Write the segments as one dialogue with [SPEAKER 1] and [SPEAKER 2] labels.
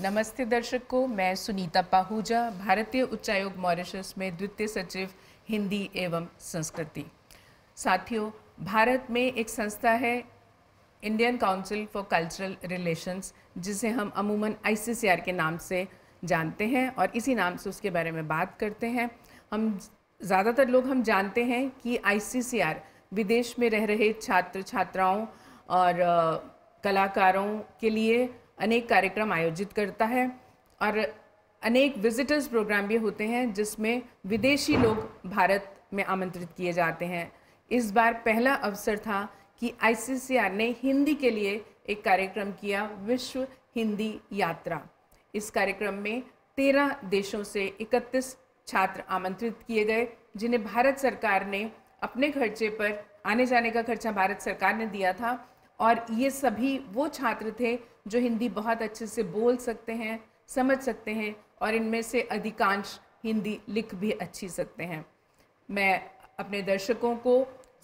[SPEAKER 1] नमस्ते दर्शकों मैं सुनीता पाहूजा भारतीय उच्चायोग मॉरिशस में द्वितीय सचिव हिंदी एवं संस्कृति साथियों भारत में एक संस्था है Indian council for cultural relations जिसे हम अमूमन आई के नाम से जानते हैं और इसी नाम से उसके बारे में बात करते हैं हम ज़्यादातर लोग हम जानते हैं कि आई विदेश में रह रहे छात्र छात्राओं और कलाकारों के लिए अनेक कार्यक्रम आयोजित करता है और अनेक विजिटर्स प्रोग्राम भी होते हैं जिसमें विदेशी लोग भारत में आमंत्रित किए जाते हैं इस बार पहला अवसर था कि आई ने हिंदी के लिए एक कार्यक्रम किया विश्व हिंदी यात्रा इस कार्यक्रम में तेरह देशों से इकतीस छात्र आमंत्रित किए गए जिन्हें भारत सरकार ने अपने खर्चे पर आने जाने का खर्चा भारत सरकार ने दिया था और ये सभी वो छात्र थे जो हिंदी बहुत अच्छे से बोल सकते हैं समझ सकते हैं और इनमें से अधिकांश हिंदी लिख भी अच्छी सकते हैं मैं अपने दर्शकों को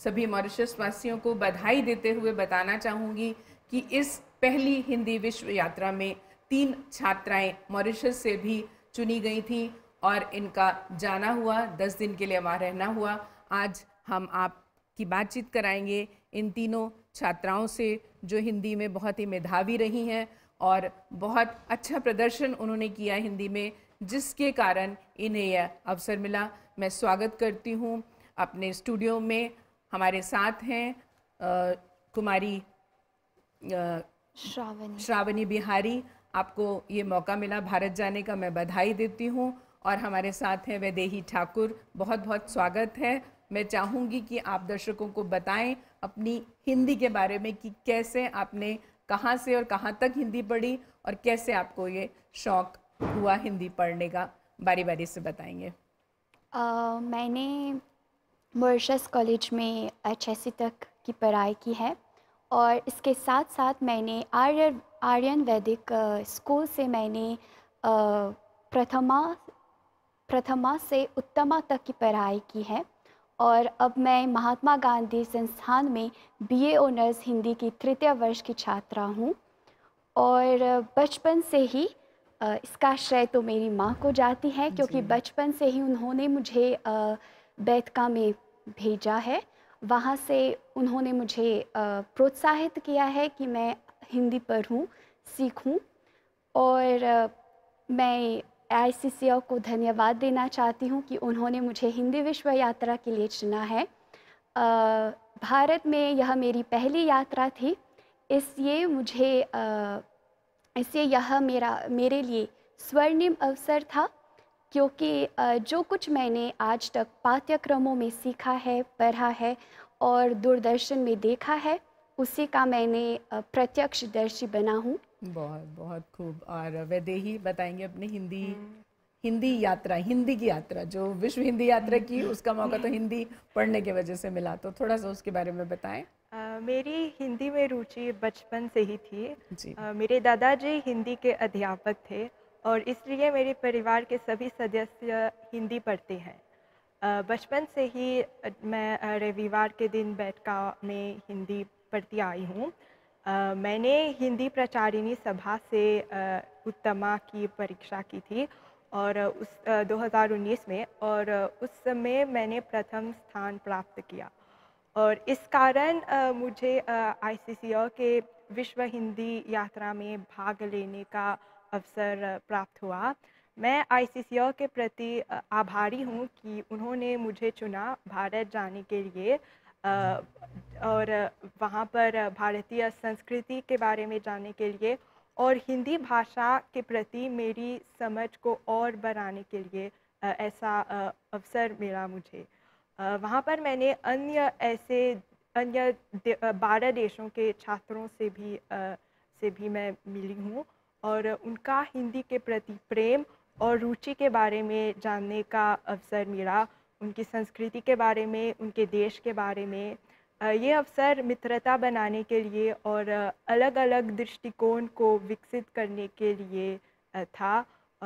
[SPEAKER 1] सभी मॉरिशस वासियों को बधाई देते हुए बताना चाहूँगी कि इस पहली हिंदी विश्व यात्रा में तीन छात्राएं मॉरिशस से भी चुनी गई थी और इनका जाना हुआ दस दिन के लिए वहाँ रहना हुआ आज हम आपकी बातचीत कराएंगे इन तीनों छात्राओं से जो हिंदी में बहुत ही मेधावी रही हैं और बहुत अच्छा प्रदर्शन उन्होंने किया हिंदी में जिसके कारण इन्हें यह अवसर मिला मैं स्वागत करती हूँ अपने स्टूडियो में हमारे साथ हैं आ, कुमारी श्रावणी श्रावणी बिहारी आपको ये मौका मिला भारत जाने का मैं बधाई देती हूँ और हमारे साथ हैं वैदेही ठाकुर बहुत बहुत स्वागत है मैं चाहूँगी कि आप दर्शकों को बताएं अपनी हिंदी के बारे में कि कैसे आपने कहाँ से और कहाँ तक हिंदी पढ़ी और कैसे आपको ये शौक़ हुआ हिंदी पढ़ने का बारी बारी से बताएंगे
[SPEAKER 2] uh, मैंने मॉरिशस कॉलेज में एच तक की पढ़ाई की है और इसके साथ साथ मैंने आर्य आर्यन वैदिक स्कूल से मैंने प्रथमा प्रथमा से उत्तमा तक की पढ़ाई की है और अब मैं महात्मा गांधी संस्थान में बीए ऑनर्स हिंदी की तृतीय वर्ष की छात्रा हूँ और बचपन से ही इसका श्रेय तो मेरी माँ को जाती है क्योंकि बचपन से ही उन्होंने मुझे बैतका में भेजा है वहाँ से उन्होंने मुझे प्रोत्साहित किया है कि मैं हिंदी पढ़ूँ सीखूँ और मैं आई को धन्यवाद देना चाहती हूँ कि उन्होंने मुझे हिंदी विश्व यात्रा के लिए चुना है भारत में यह मेरी पहली यात्रा थी इसलिए मुझे इससे यह मेरा मेरे लिए स्वर्णिम अवसर था क्योंकि जो कुछ मैंने आज तक पाठ्यक्रमों में सीखा है पढ़ा है और दूरदर्शन में देखा है उसी का मैंने प्रत्यक्षदर्शी बना
[SPEAKER 1] हूँ बहुत बहुत खूब और वैदेही बताएंगे अपने हिंदी हम्म। हिंदी यात्रा हिंदी की यात्रा जो विश्व हिंदी यात्रा की उसका मौका तो हिंदी पढ़ने की वजह से मिला तो थोड़ा सा उसके बारे में बताएं
[SPEAKER 3] आ, मेरी हिंदी में रुचि बचपन से ही थी जी। आ, मेरे दादाजी हिंदी के अध्यापक थे और इसलिए मेरे परिवार के सभी सदस्य हिंदी पढ़ते हैं बचपन से ही मैं रविवार के दिन बैठका में हिंदी पढ़ती आई हूँ Uh, मैंने हिंदी प्रचारिणी सभा से uh, उत्तमा की परीक्षा की थी और उस uh, 2019 में और उस समय मैंने प्रथम स्थान प्राप्त किया और इस कारण मुझे आई के विश्व हिंदी यात्रा में भाग लेने का अवसर प्राप्त हुआ मैं आई के प्रति आभारी हूँ कि उन्होंने मुझे चुना भारत जाने के लिए और वहाँ पर भारतीय संस्कृति के बारे में जानने के लिए और हिंदी भाषा के प्रति मेरी समझ को और बढ़ाने के लिए ऐसा अवसर मिला मुझे वहाँ पर मैंने अन्य ऐसे अन्य बारह देशों के छात्रों से भी से भी मैं मिली हूँ और उनका हिंदी के प्रति प्रेम और रुचि के बारे में जानने का अवसर मिला उनकी संस्कृति के बारे में उनके देश के बारे में ये अवसर मित्रता बनाने के लिए और अलग अलग दृष्टिकोण को विकसित करने के लिए था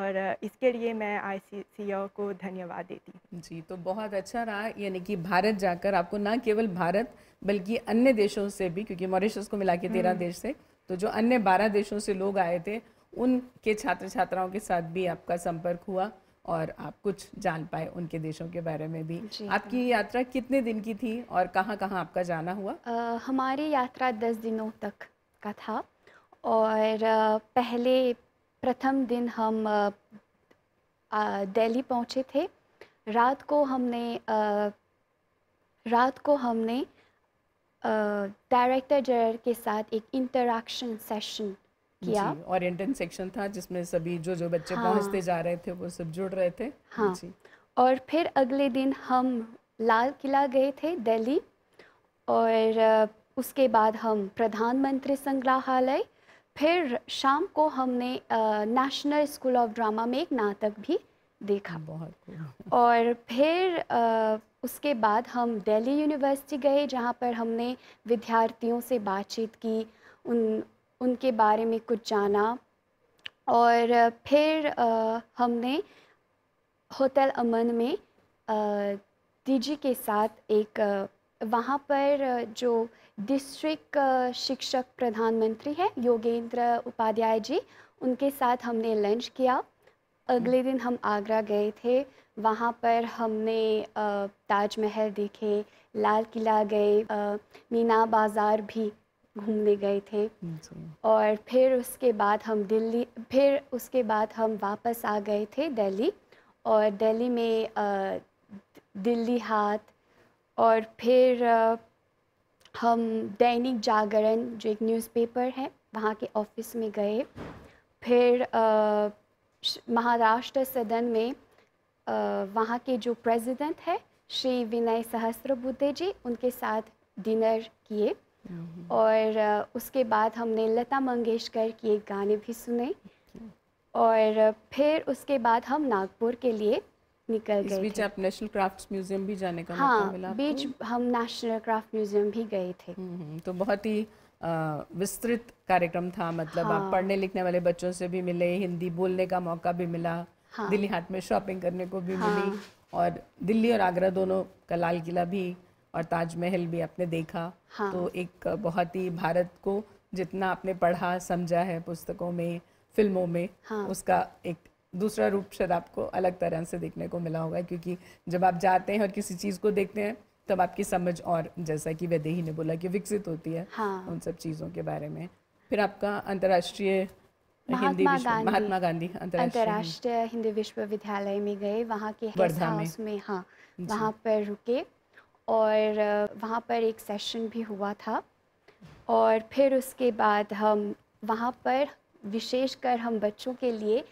[SPEAKER 3] और इसके लिए मैं आई सी
[SPEAKER 1] को धन्यवाद देती हूँ जी तो बहुत अच्छा रहा यानी कि भारत जाकर आपको ना केवल भारत बल्कि अन्य देशों से भी क्योंकि मॉरिशस को मिला के तेरह हम्म। देश से तो जो अन्य बारह देशों से लोग आए थे उनके छात्र छात्राओं के साथ भी आपका संपर्क हुआ और आप कुछ जान पाए उनके देशों के बारे में भी आपकी यात्रा कितने दिन की थी और कहाँ कहाँ आपका जाना हुआ
[SPEAKER 2] आ, हमारी यात्रा दस दिनों तक का था और पहले प्रथम दिन हम दिल्ली पहुँचे थे रात को हमने आ, रात को हमने डायरेक्टर जनरल के साथ एक इंटरक्शन सेशन
[SPEAKER 1] किया और सेक्शन था जिसमें सभी जो जो बच्चे हाँ, पहुंचते जा रहे थे वो सब जुड़ रहे थे हाँ, जी।
[SPEAKER 2] और फिर अगले दिन हम लाल किला गए थे दिल्ली और उसके बाद हम प्रधानमंत्री संग्रहालय फिर शाम को हमने नेशनल स्कूल ऑफ ड्रामा में एक नाटक भी देखा बहुत और फिर आ, उसके बाद हम दिल्ली यूनिवर्सिटी गए जहाँ पर हमने विद्यार्थियों से बातचीत की उन उनके बारे में कुछ जाना और फिर हमने होटल अमन में दीजी के साथ एक वहाँ पर जो डिस्ट्रिक्ट शिक्षक प्रधानमंत्री है योगेंद्र उपाध्याय जी उनके साथ हमने लंच किया अगले दिन हम आगरा गए थे वहाँ पर हमने ताजमहल देखे लाल किला गए मीना बाज़ार भी घूमने गए थे हम्म, और फिर उसके बाद हम दिल्ली फिर उसके बाद हम वापस आ गए थे दिल्ली और दिल्ली में दिल्ली हाथ और फिर हम दैनिक जागरण जो एक न्यूज़पेपर है वहाँ के ऑफिस में गए फिर महाराष्ट्र सदन में वहाँ के जो प्रेसिडेंट है श्री विनय सहस्त्रबुद्धे जी उनके साथ डिनर किए Mm-hmm. और uh, उसके बाद हमने लता मंगेशकर के गाने भी सुने और uh, फिर उसके बाद हम नागपुर के लिए
[SPEAKER 1] निकल गए बीच आप नेशनल क्राफ्ट्स म्यूजियम भी जाने का हाँ, मौका मिला बीच हम नेशनल क्राफ्ट म्यूजियम भी गए थे mm-hmm, तो बहुत ही uh, विस्तृत कार्यक्रम था मतलब हाँ, आप पढ़ने लिखने वाले बच्चों से भी मिले हिंदी बोलने का मौका भी मिला हाँ, दिल्ली हाट में शॉपिंग करने को भी हाँ, मिली और दिल्ली और आगरा दोनों का लाल किला भी और ताजमहल भी आपने देखा हाँ। तो एक बहुत ही भारत को जितना आपने पढ़ा समझा है पुस्तकों में फिल्मों में हाँ। उसका एक दूसरा रूप शायद आपको अलग तरह से देखने को मिला होगा क्योंकि जब आप जाते हैं और किसी चीज़ को देखते हैं तब आपकी समझ और जैसा कि वैदेही ने बोला कि विकसित होती है हाँ। उन सब चीज़ों के बारे में फिर आपका अंतर्राष्ट्रीय महात्मा गांधी अंतरराष्ट्रीय अंतर्राष्ट्रीय
[SPEAKER 2] हिंदी विश्वविद्यालय में गए वहाँ के में हाँ वहाँ पर रुके और वहाँ पर एक सेशन भी हुआ था और फिर उसके बाद हम वहाँ पर विशेषकर हम बच्चों के लिए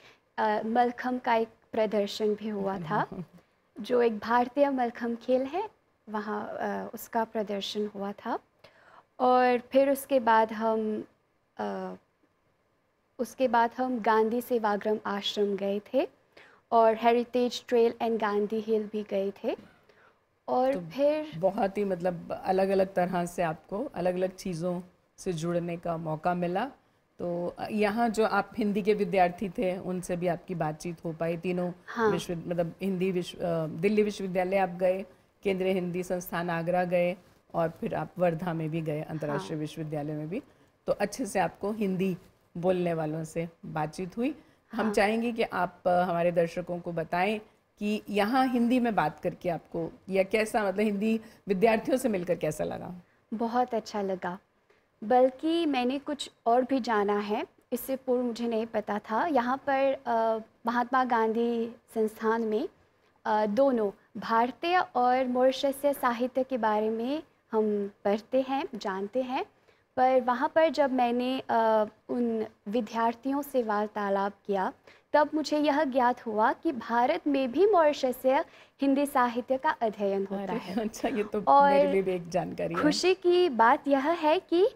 [SPEAKER 2] मलखम का एक प्रदर्शन भी हुआ था जो एक भारतीय मलखम खेल है वहाँ उसका प्रदर्शन हुआ था और फिर उसके बाद हम आ, उसके बाद हम गांधी सेवाग्राम आश्रम गए थे और heritage trail and Gandhi hill भी गए थे
[SPEAKER 1] और तो फिर बहुत ही मतलब अलग अलग तरह से आपको अलग अलग चीज़ों से जुड़ने का मौका मिला तो यहाँ जो आप हिंदी के विद्यार्थी थे उनसे भी आपकी बातचीत हो पाई तीनों हाँ। विश्व मतलब हिंदी विश्व दिल्ली विश्वविद्यालय आप गए केंद्रीय हिंदी संस्थान आगरा गए और फिर आप वर्धा में भी गए अंतर्राष्ट्रीय हाँ। विश्वविद्यालय में भी तो अच्छे से आपको हिंदी बोलने वालों से बातचीत हुई हाँ। हम चाहेंगे कि आप हमारे दर्शकों को बताएं कि यहाँ हिंदी में बात करके आपको या कैसा मतलब हिंदी विद्यार्थियों से मिलकर कैसा लगा
[SPEAKER 2] बहुत अच्छा लगा बल्कि मैंने कुछ और भी जाना है इससे पूर्व मुझे नहीं पता था यहाँ पर महात्मा गांधी संस्थान में आ, दोनों भारतीय और मॉरिशस्य साहित्य के बारे में हम पढ़ते हैं जानते हैं पर वहाँ पर जब मैंने आ, उन विद्यार्थियों से वार्तालाप किया तब मुझे यह ज्ञात हुआ कि भारत में भी मॉरिशस्य हिंदी साहित्य का अध्ययन होता है अच्छा ये
[SPEAKER 1] तो और मेरे लिए एक जानकारी
[SPEAKER 2] खुशी है। की बात यह है कि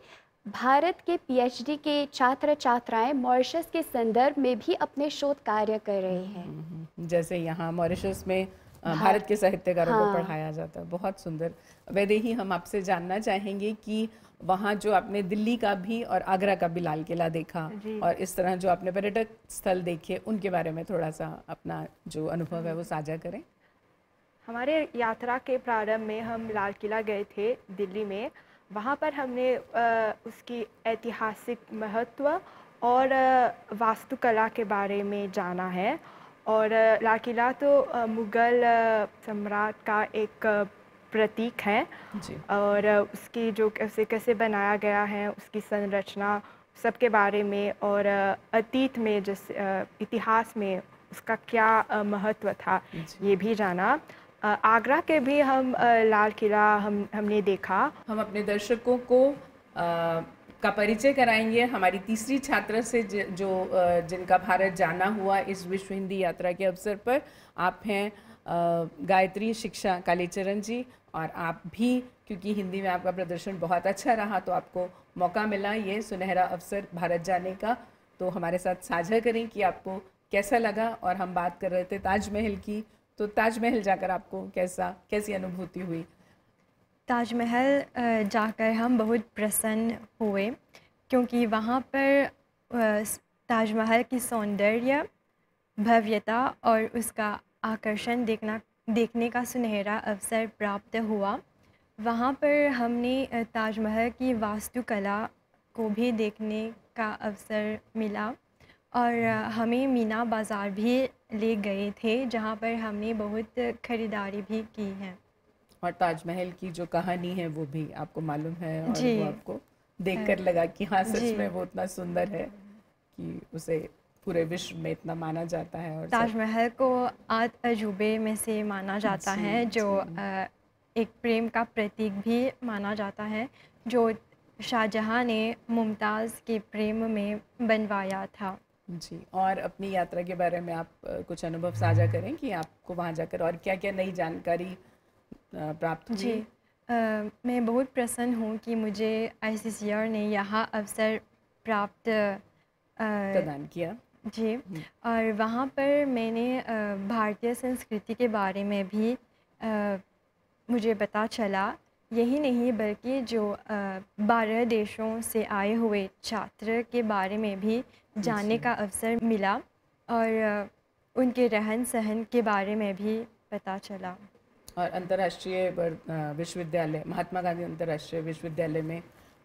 [SPEAKER 2] भारत के पीएचडी के छात्र छात्राएं मॉरिशस के संदर्भ में भी अपने शोध कार्य कर रहे हैं हम्म, हम्म,
[SPEAKER 1] हम्म, जैसे यहाँ मॉरिशस में भारत के साहित्यकारों हाँ। को पढ़ाया जाता है बहुत सुंदर वैदे ही हम आपसे जानना चाहेंगे कि वहाँ जो आपने दिल्ली का भी और आगरा का भी लाल किला देखा और इस तरह जो आपने पर्यटक स्थल देखे उनके बारे में थोड़ा सा अपना जो अनुभव है वो साझा करें
[SPEAKER 3] हमारे यात्रा के प्रारंभ में हम लाल किला गए थे दिल्ली में वहाँ पर हमने उसकी ऐतिहासिक महत्व और वास्तुकला के बारे में जाना है और लाल किला तो मुग़ल सम्राट का एक प्रतीक हैं और उसकी जो उसे कैसे बनाया गया है उसकी संरचना सबके बारे में और अतीत में जिस इतिहास में उसका क्या महत्व था ये भी जाना आगरा के भी हम लाल किला हम हमने देखा
[SPEAKER 1] हम अपने दर्शकों को आ, का परिचय कराएंगे हमारी तीसरी छात्रा से ज, जो जिनका भारत जाना हुआ इस विश्व हिंदी यात्रा के अवसर पर आप हैं गायत्री शिक्षा कालीचरण जी और आप भी क्योंकि हिंदी में आपका प्रदर्शन बहुत अच्छा रहा तो आपको मौका मिला ये सुनहरा अवसर भारत जाने का तो हमारे साथ साझा करें कि आपको कैसा लगा और हम बात कर रहे थे ताजमहल की तो ताजमहल जाकर आपको कैसा कैसी अनुभूति हुई ताजमहल
[SPEAKER 4] जाकर हम बहुत प्रसन्न हुए क्योंकि वहाँ पर ताजमहल की सौंदर्य भव्यता और उसका आकर्षण देखना देखने का सुनहरा अवसर प्राप्त हुआ वहाँ पर हमने ताजमहल की वास्तुकला को भी देखने का अवसर मिला और हमें मीना बाज़ार भी ले गए थे जहाँ पर
[SPEAKER 1] हमने बहुत ख़रीदारी भी की है और ताजमहल की जो कहानी है वो भी आपको मालूम है और वो आपको
[SPEAKER 4] देखकर लगा कि हाँ सच में वो
[SPEAKER 1] इतना सुंदर है कि उसे पूरे विश्व में इतना माना जाता है और ताजमहल
[SPEAKER 4] को आज अजूबे में से माना जाता है जो एक प्रेम का प्रतीक भी माना जाता है जो शाहजहाँ ने मुमताज़ के प्रेम में
[SPEAKER 1] बनवाया था जी और अपनी यात्रा के बारे में आप कुछ अनुभव साझा करें कि आपको वहाँ जाकर और क्या क्या नई जानकारी प्राप्त हुई जी आ,
[SPEAKER 4] मैं बहुत प्रसन्न हूँ कि मुझे आई ने यहाँ अवसर प्राप्त प्रदान किया जी हम्म। और वहाँ पर मैंने भारतीय संस्कृति के बारे में भी मुझे पता चला यही नहीं बल्कि जो बारह देशों से आए हुए छात्र के बारे में भी जानने का अवसर मिला और उनके रहन सहन के बारे में भी पता चला
[SPEAKER 1] और अंतर्राष्ट्रीय विश्वविद्यालय महात्मा गांधी अंतर्राष्ट्रीय विश्वविद्यालय में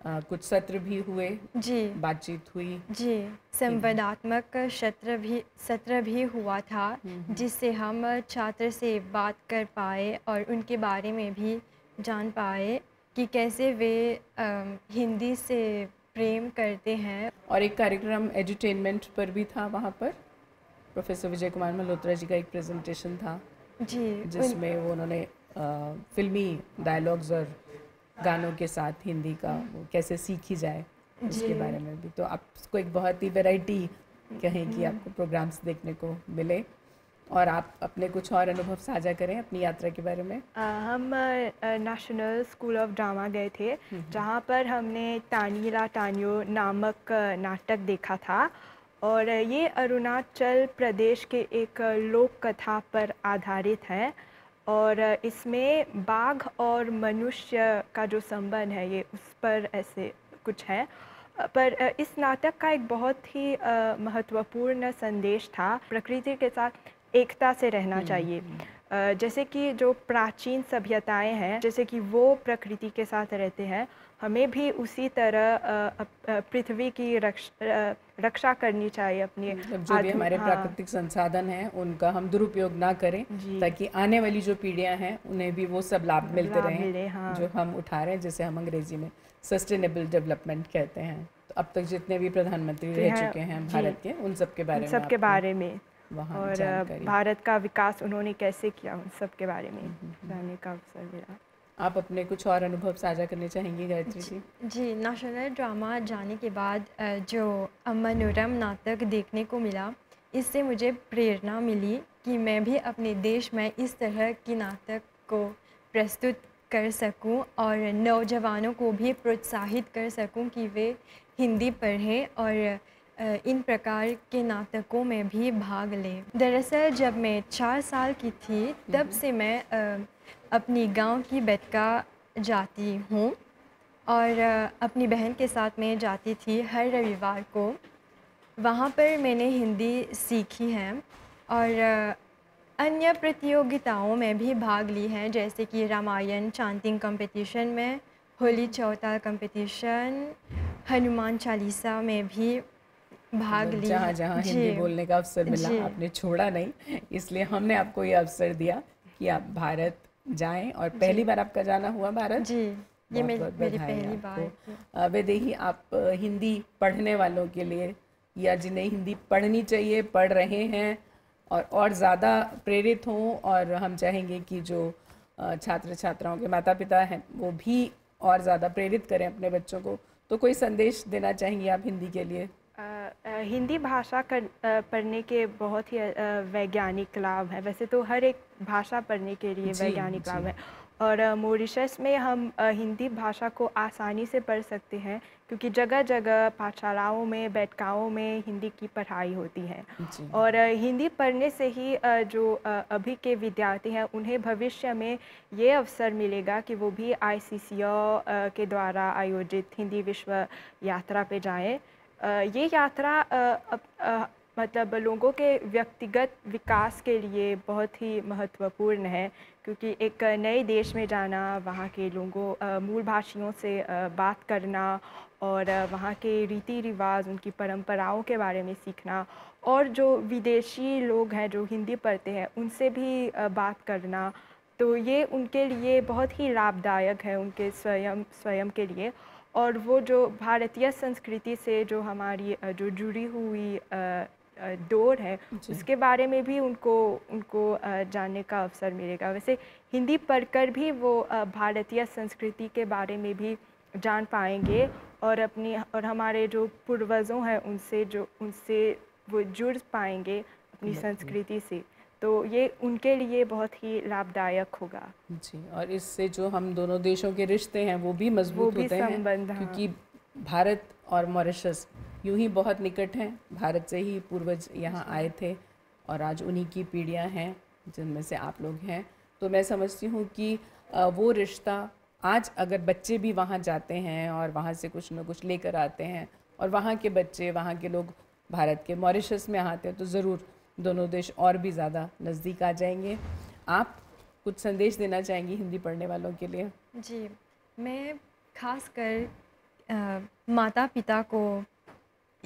[SPEAKER 1] आ, कुछ सत्र भी हुए जी बातचीत हुई जी
[SPEAKER 4] संवादात्मक सत्र भी सत्र भी हुआ था जिससे हम छात्र से बात कर पाए और उनके बारे में भी जान पाए कि कैसे वे
[SPEAKER 1] आ, हिंदी से प्रेम करते हैं और एक कार्यक्रम एजुटेनमेंट पर भी था वहाँ पर प्रोफेसर विजय कुमार मल्होत्रा जी का एक प्रेजेंटेशन था जी जिसमें उन... वो उन्होंने फिल्मी डायलॉग्स और गानों के साथ हिंदी का वो कैसे सीखी जाए उसके बारे में भी तो आपको एक बहुत ही वेराइटी कहें कि हम्म। आपको प्रोग्राम्स देखने को मिले और आप अपने कुछ और अनुभव साझा करें अपनी यात्रा के बारे में
[SPEAKER 3] आ, हम नेशनल स्कूल ऑफ ड्रामा गए थे हम्म, हम्म। जहाँ पर हमने तानीला तानियो नामक नाटक देखा था और ये अरुणाचल प्रदेश के एक लोक कथा पर आधारित है और इसमें बाघ और मनुष्य का जो संबंध है ये उस पर ऐसे कुछ है पर इस नाटक का एक बहुत ही महत्वपूर्ण संदेश था प्रकृति के साथ एकता से रहना हम्म, चाहिए हम्म, हम्म। जैसे कि जो प्राचीन सभ्यताएं हैं जैसे कि वो प्रकृति के साथ रहते हैं हमें भी उसी तरह पृथ्वी की रक्ष, रक्षा
[SPEAKER 1] करनी चाहिए अपनी जो भी हमारे हाँ। प्राकृतिक संसाधन हैं उनका हम दुरुपयोग ना करें ताकि आने वाली जो पीढ़ियां हैं उन्हें भी वो सब लाभ मिलते रहे हाँ। जो हम उठा रहे हैं जिसे हम अंग्रेजी में सस्टेनेबल डेवलपमेंट कहते हैं तो अब तक जितने भी प्रधानमंत्री रह चुके हैं भारत के उन सब के बारे में सबके बारे में और भारत का विकास उन्होंने कैसे किया उन सबके बारे में हम्म, हम्म, हम्म। जानने का अवसर मिला आप अपने कुछ और अनुभव साझा करने चाहेंगी गायत्री जी
[SPEAKER 4] जी नाशनल ड्रामा जाने के बाद जो मनोरम नाटक देखने को मिला इससे मुझे प्रेरणा मिली कि मैं भी अपने देश में इस तरह की नाटक को प्रस्तुत कर सकूं और नौजवानों को भी प्रोत्साहित कर सकूं कि वे हिंदी पढ़ें और इन प्रकार के नाटकों में भी भाग लें दरअसल जब मैं चार साल की थी तब हम्म। से मैं अपनी गांव की बैठका जाती हूँ और अपनी बहन के साथ मैं जाती थी हर रविवार को वहाँ पर मैंने हिंदी सीखी है और अन्य प्रतियोगिताओं में भी भाग ली है जैसे कि रामायण चांतिंग कंपटीशन में होली चौथा कंपटीशन हनुमान चालीसा में भी भाग लिया मतलब जहाँ जहाँ हिंदी बोलने
[SPEAKER 1] का अवसर मिला आपने छोड़ा नहीं इसलिए हमने आपको ये अवसर दिया कि आप भारत जाएं और पहली बार आपका जाना हुआ भारत जी ये मेरी, मेरी पहली बार वे आप हिंदी पढ़ने वालों के लिए या जिन्हें हिंदी पढ़नी चाहिए पढ़ रहे हैं और और ज़्यादा प्रेरित हों और हम चाहेंगे कि जो छात्र छात्राओं के माता पिता हैं वो भी और ज़्यादा प्रेरित करें अपने बच्चों को तो कोई संदेश देना चाहेंगे आप हिंदी के लिए
[SPEAKER 3] हिंदी भाषा कर, पढ़ने के बहुत ही वैज्ञानिक लाभ है वैसे तो हर एक भाषा पढ़ने के लिए वैज्ञानिक लाभ है और मोरिशस में हम हिंदी भाषा को आसानी से पढ़ सकते हैं क्योंकि जगह जगह पाठशालाओं में बैठकाओं में हिंदी की पढ़ाई होती है और हिंदी पढ़ने से ही जो अभी के विद्यार्थी हैं उन्हें भविष्य में ये अवसर मिलेगा कि वो भी आई के द्वारा आयोजित हिंदी विश्व यात्रा पे जाएं ये यात्रा मतलब लोगों के व्यक्तिगत विकास के लिए बहुत ही महत्वपूर्ण है क्योंकि एक नए देश में जाना वहाँ के लोगों मूल भाषियों से बात करना और वहाँ के रीति रिवाज उनकी परंपराओं के बारे में सीखना और जो विदेशी लोग हैं जो हिंदी पढ़ते हैं उनसे भी बात करना तो ये उनके लिए बहुत ही लाभदायक है उनके स्वयं स्वयं के लिए और वो जो भारतीय संस्कृति से जो हमारी जो जुड़ी हुई डोर है उसके बारे में भी उनको उनको जानने का अवसर मिलेगा वैसे हिंदी पढ़कर भी वो भारतीय संस्कृति के बारे में भी जान पाएंगे और अपनी और हमारे जो पूर्वजों हैं उनसे जो उनसे वो जुड़ पाएंगे अपनी संस्कृति से तो ये उनके लिए बहुत ही लाभदायक होगा
[SPEAKER 1] जी और इससे जो हम दोनों देशों के रिश्ते हैं वो भी मजबूत होते हैं क्योंकि भारत और मॉरिशस यूं ही बहुत निकट हैं भारत से ही पूर्वज यहाँ आए थे और आज उन्हीं की पीढ़ियाँ हैं जिनमें से आप लोग हैं तो मैं समझती हूँ कि वो रिश्ता आज अगर बच्चे भी वहाँ जाते हैं और वहाँ से कुछ ना कुछ लेकर आते हैं और वहाँ के बच्चे वहाँ के लोग भारत के मॉरिशस में आते हैं तो ज़रूर दोनों देश और भी ज़्यादा नज़दीक आ जाएंगे आप कुछ संदेश देना चाहेंगी हिंदी पढ़ने वालों के लिए
[SPEAKER 4] जी मैं खास कर आ, माता पिता को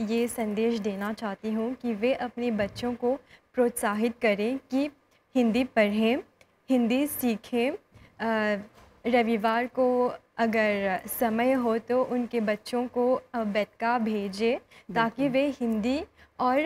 [SPEAKER 4] ये संदेश देना चाहती हूँ कि वे अपने बच्चों को प्रोत्साहित करें कि हिंदी पढ़ें हिंदी सीखें रविवार को अगर समय हो तो उनके बच्चों को बैतका भेजें ताकि वे हिंदी और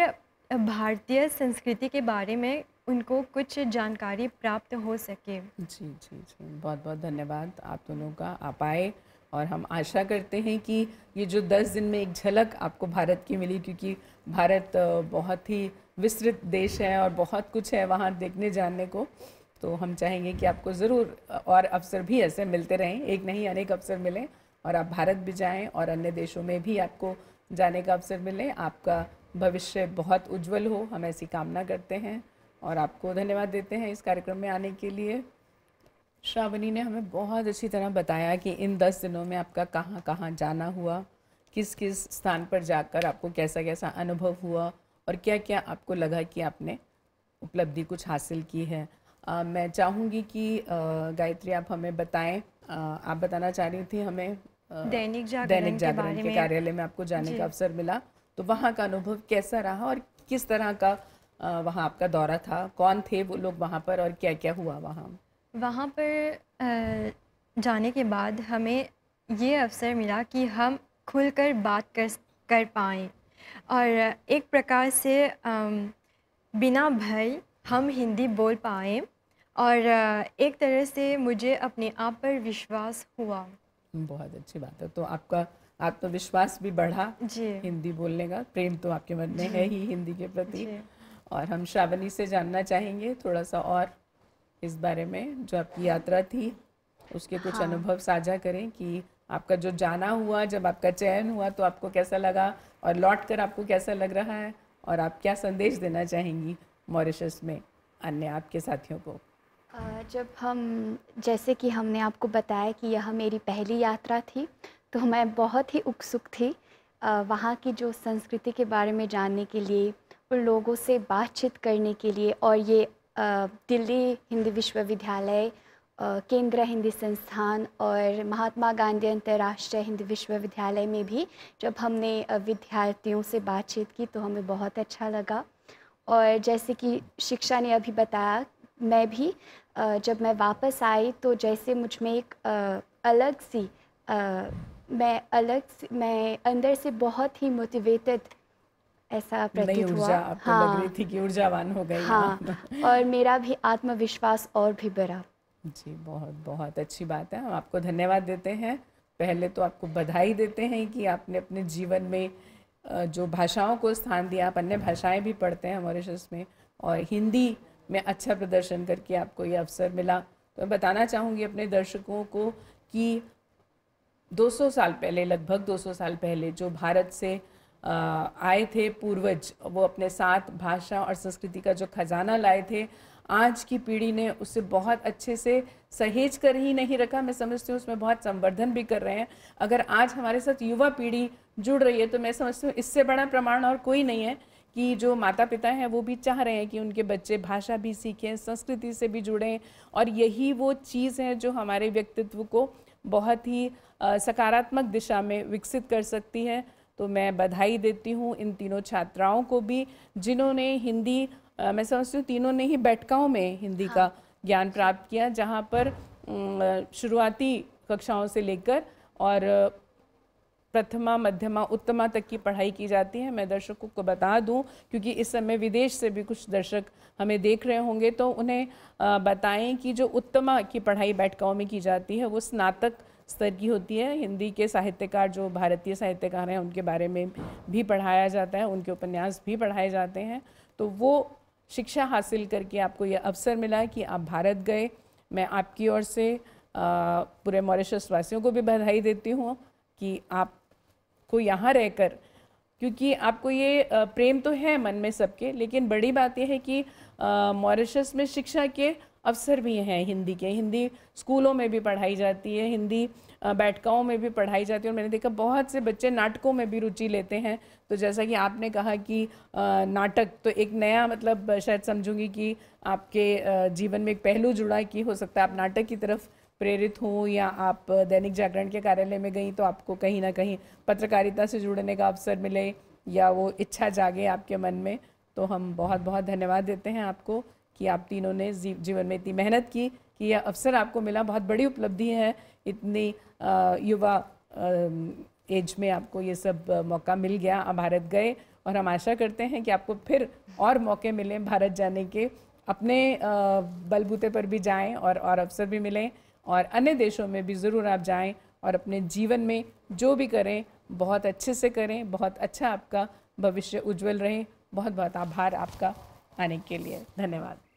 [SPEAKER 4] भारतीय संस्कृति के बारे में उनको कुछ जानकारी
[SPEAKER 1] प्राप्त हो सके जी जी जी बहुत बहुत धन्यवाद आप दोनों का आप आए और हम आशा करते हैं कि ये जो दस दिन में एक झलक आपको भारत की मिली क्योंकि भारत बहुत ही विस्तृत देश है और बहुत कुछ है वहाँ देखने जानने को तो हम चाहेंगे कि आपको ज़रूर और अवसर भी ऐसे मिलते रहें एक नहीं अनेक अवसर मिलें और आप भारत भी जाएं और अन्य देशों में भी आपको जाने का अवसर मिले आपका भविष्य बहुत उज्जवल हो हम ऐसी कामना करते हैं और आपको धन्यवाद देते हैं इस कार्यक्रम में आने के लिए श्रावणी ने हमें बहुत अच्छी तरह बताया कि इन दस दिनों में आपका कहाँ कहाँ जाना हुआ किस किस स्थान पर जाकर आपको कैसा कैसा अनुभव हुआ और क्या क्या आपको लगा कि आपने उपलब्धि कुछ हासिल की है आ, मैं चाहूँगी कि गायत्री आप हमें बताएं आ, आप बताना चाह रही थी हमें दैनिक जागरण के, के कार्यालय में आपको जाने का अवसर मिला तो वहाँ का अनुभव कैसा रहा और किस तरह का वहाँ आपका दौरा था कौन थे वो लोग वहाँ पर और क्या क्या हुआ वहाँ
[SPEAKER 4] वहाँ पर जाने के बाद हमें ये अवसर मिला कि हम खुलकर बात कर कर पाएँ और एक प्रकार से बिना भय हम हिंदी बोल पाएँ और एक तरह से मुझे अपने आप पर विश्वास हुआ
[SPEAKER 1] बहुत अच्छी बात है तो आपका आत्मविश्वास भी बढ़ा हिंदी बोलने का प्रेम तो आपके मन में है ही हिंदी के प्रति और हम श्रावणी से जानना चाहेंगे थोड़ा सा और इस बारे में जो आपकी यात्रा थी उसके कुछ हाँ। अनुभव साझा करें कि आपका जो जाना हुआ जब आपका चयन हुआ तो आपको कैसा लगा और लौट कर आपको कैसा लग रहा है और आप क्या संदेश देना चाहेंगी मॉरिशस में अन्य आपके साथियों को
[SPEAKER 2] जब हम जैसे कि हमने आपको बताया कि यह मेरी पहली यात्रा थी तो मैं बहुत ही उत्सुक थी वहाँ की जो संस्कृति के बारे में जानने के लिए उन लोगों से बातचीत करने के लिए और ये दिल्ली हिंदी विश्वविद्यालय केंद्र हिंदी संस्थान और महात्मा गांधी अंतर्राष्ट्रीय हिंदी विश्वविद्यालय में भी जब हमने विद्यार्थियों से बातचीत की तो हमें बहुत अच्छा लगा और जैसे कि शिक्षा ने अभी बताया मैं भी जब मैं वापस आई तो जैसे मुझ में एक अलग सी मैं अलग से, मैं अंदर से बहुत ही मोटिवेटेड ऐसा प्रतीत हुआ आपको तो हाँ लग रही
[SPEAKER 1] थी कि हाँ। ऊर्जावान हो गई हाँ
[SPEAKER 2] और मेरा भी आत्मविश्वास
[SPEAKER 1] और भी बढ़ा जी बहुत बहुत अच्छी बात है हम आपको धन्यवाद देते हैं पहले तो आपको बधाई देते हैं कि आपने अपने जीवन में जो भाषाओं को स्थान दिया आप अन्य भाषाएं भी पढ़ते हैं शस में और हिंदी में अच्छा प्रदर्शन करके आपको ये अवसर मिला तो मैं बताना चाहूँगी अपने दर्शकों को कि 200 साल पहले लगभग 200 साल पहले जो भारत से आए थे पूर्वज वो अपने साथ भाषा और संस्कृति का जो खजाना लाए थे आज की पीढ़ी ने उसे बहुत अच्छे से सहेज कर ही नहीं रखा मैं समझती हूँ उसमें बहुत संवर्धन भी कर रहे हैं अगर आज हमारे साथ युवा पीढ़ी जुड़ रही है तो मैं समझती हूँ इससे बड़ा प्रमाण और कोई नहीं है कि जो माता पिता हैं वो भी चाह रहे हैं कि उनके बच्चे भाषा भी सीखें संस्कृति से भी जुड़ें और यही वो चीज़ है जो हमारे व्यक्तित्व को बहुत ही सकारात्मक दिशा में विकसित कर सकती है तो मैं बधाई देती हूँ इन तीनों छात्राओं को भी जिन्होंने हिंदी मैं समझती हूँ तीनों ने ही बैठकाओं में हिंदी हाँ। का ज्ञान प्राप्त किया जहाँ पर शुरुआती कक्षाओं से लेकर और प्रथमा मध्यमा उत्तमा तक की पढ़ाई की जाती है मैं दर्शकों को बता दूं क्योंकि इस समय विदेश से भी कुछ दर्शक हमें देख रहे होंगे तो उन्हें बताएं कि जो उत्तमा की पढ़ाई बैठकाओं में की जाती है वो स्नातक स्तर की होती है हिंदी के साहित्यकार जो भारतीय साहित्यकार हैं उनके बारे में भी पढ़ाया जाता है उनके उपन्यास भी पढ़ाए जाते हैं तो वो शिक्षा हासिल करके आपको यह अवसर मिला कि आप भारत गए मैं आपकी ओर से पूरे मॉरिशस वासियों को भी बधाई देती हूँ कि आप को यहाँ रहकर क्योंकि आपको ये प्रेम तो है मन में सबके लेकिन बड़ी बात यह है कि मॉरिशस में शिक्षा के अवसर भी हैं हिंदी के हिंदी स्कूलों में भी पढ़ाई जाती है हिंदी बैठकाओं में भी पढ़ाई जाती है और मैंने देखा बहुत से बच्चे नाटकों में भी रुचि लेते हैं तो जैसा कि आपने कहा कि नाटक तो एक नया मतलब शायद समझूंगी कि आपके जीवन में एक पहलू जुड़ा कि हो सकता है आप नाटक की तरफ प्रेरित हों या आप दैनिक जागरण के कार्यालय में गई तो आपको कहीं ना कहीं पत्रकारिता से जुड़ने का अवसर मिले या वो इच्छा जागे आपके मन में तो हम बहुत बहुत धन्यवाद देते हैं आपको कि आप तीनों ने जीवन में इतनी मेहनत की कि यह अवसर आपको मिला बहुत बड़ी उपलब्धि है इतनी युवा एज में आपको ये सब मौका मिल गया आप भारत गए और हम आशा करते हैं कि आपको फिर और मौके मिलें भारत जाने के अपने बलबूते पर भी जाएं और और अवसर भी मिलें और अन्य देशों में भी ज़रूर आप जाएं और अपने जीवन में जो भी करें बहुत अच्छे से करें बहुत अच्छा आपका भविष्य उज्जवल रहे बहुत बहुत आभार आपका आने के लिए धन्यवाद